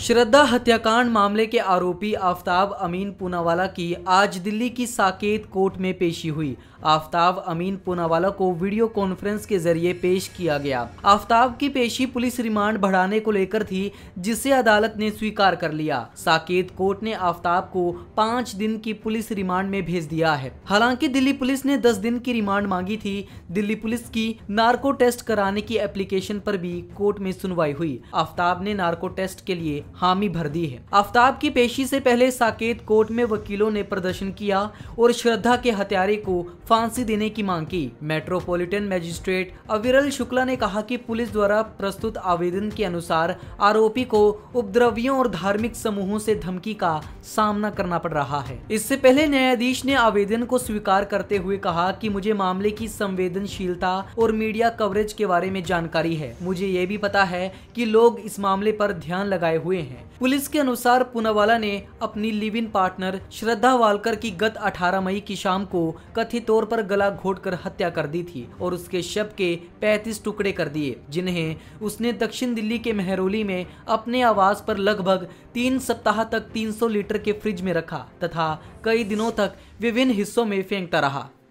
श्रद्धा हत्याकांड मामले के आरोपी आफ्ताब अमीन पूनावाला की आज दिल्ली की साकेत कोर्ट में पेशी हुई आफ्ताब अमीन पूनावाला को वीडियो कॉन्फ्रेंस के जरिए पेश किया गया आफ्ताब की पेशी पुलिस रिमांड बढ़ाने को लेकर थी जिसे अदालत ने स्वीकार कर लिया साकेत कोर्ट ने आफ्ताब को पाँच दिन की पुलिस रिमांड में भेज दिया है हालांकि दिल्ली पुलिस ने दस दिन की रिमांड मांगी थी दिल्ली पुलिस की नार्को टेस्ट कराने की एप्लीकेशन पर भी कोर्ट में सुनवाई हुई आफ्ताब ने नार्को टेस्ट के लिए हामी भर दी है आफ्ताब की पेशी से पहले साकेत कोर्ट में वकीलों ने प्रदर्शन किया और श्रद्धा के हत्यारे को फांसी देने की मांग की मेट्रोपॉलिटन मजिस्ट्रेट अविरल शुक्ला ने कहा कि पुलिस द्वारा प्रस्तुत आवेदन के अनुसार आरोपी को उपद्रवियों और धार्मिक समूहों से धमकी का सामना करना पड़ रहा है इससे पहले न्यायाधीश ने आवेदन को स्वीकार करते हुए कहा कि मुझे मामले की संवेदनशीलता और मीडिया कवरेज के बारे में जानकारी है मुझे ये भी पता है कि लोग इस मामले पर ध्यान लगाए हुए हुए हैं पुलिस के अनुसार पुनावाला ने अपनी live in partner Shraddha Walkar की गत 18 मई की शाम को कथित तौर पर गला घोटकर हत्या कर दी थी और उसके शव के 35 टुकड़े कर दिए जिन्हें उसने दक्षिण दिल्ली के मेहरोली में अपने आवास पर लगभग तीन सप्ताह तक तीन लीटर के फ्रिज में रखा तथा कई दिनों तक विभिन्न हिस्सों में फेंकता रहा